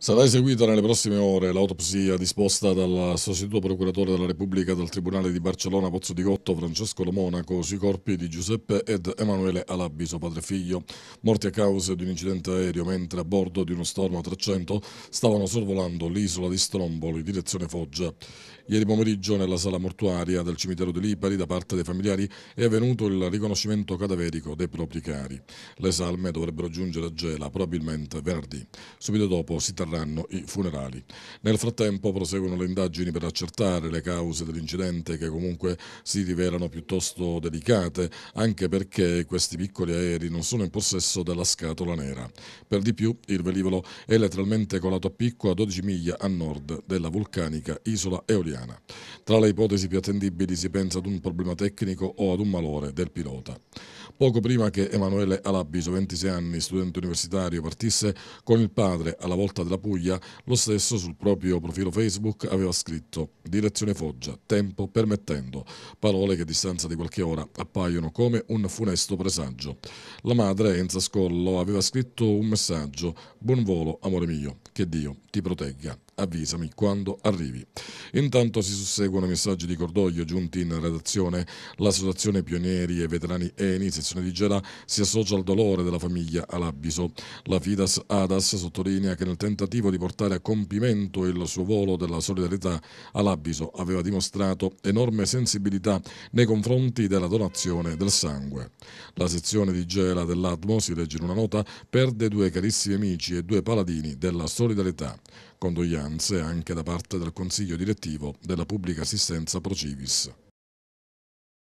Sarà eseguita nelle prossime ore l'autopsia disposta dal sostituto procuratore della Repubblica del Tribunale di Barcellona Pozzo di Gotto, Francesco Lomonaco, sui corpi di Giuseppe ed Emanuele Alabiso, padre e figlio, morti a causa di un incidente aereo mentre a bordo di uno Storm 300 stavano sorvolando l'isola di Stromboli, direzione Foggia. Ieri pomeriggio nella sala mortuaria del cimitero di Lipari da parte dei familiari è avvenuto il riconoscimento cadaverico dei propri cari. Le salme dovrebbero giungere a Gela probabilmente venerdì. Subito dopo si avverranno i funerali. Nel frattempo proseguono le indagini per accertare le cause dell'incidente che comunque si rivelano piuttosto delicate, anche perché questi piccoli aerei non sono in possesso della scatola nera. Per di più il velivolo è letteralmente colato a picco a 12 miglia a nord della vulcanica isola eoliana. Tra le ipotesi più attendibili si pensa ad un problema tecnico o ad un malore del pilota. Poco prima che Emanuele Alabbiso, 26 anni, studente universitario, partisse con il padre alla volta della Puglia, lo stesso sul proprio profilo Facebook aveva scritto Direzione Foggia, tempo permettendo, parole che a distanza di qualche ora appaiono come un funesto presagio. La madre, Enza Scollo, aveva scritto un messaggio Buon volo, amore mio, che Dio ti protegga avvisami quando arrivi. Intanto si susseguono messaggi di cordoglio giunti in redazione. L'associazione Pionieri e Veterani Eni, sezione di Gela, si associa al dolore della famiglia Alabiso. La Fidas Adas sottolinea che nel tentativo di portare a compimento il suo volo della solidarietà, Alabiso aveva dimostrato enorme sensibilità nei confronti della donazione del sangue. La sezione di Gela dell'Atmo, si legge in una nota, perde due carissimi amici e due paladini della solidarietà condoglianze anche da parte del Consiglio direttivo della pubblica assistenza Procivis.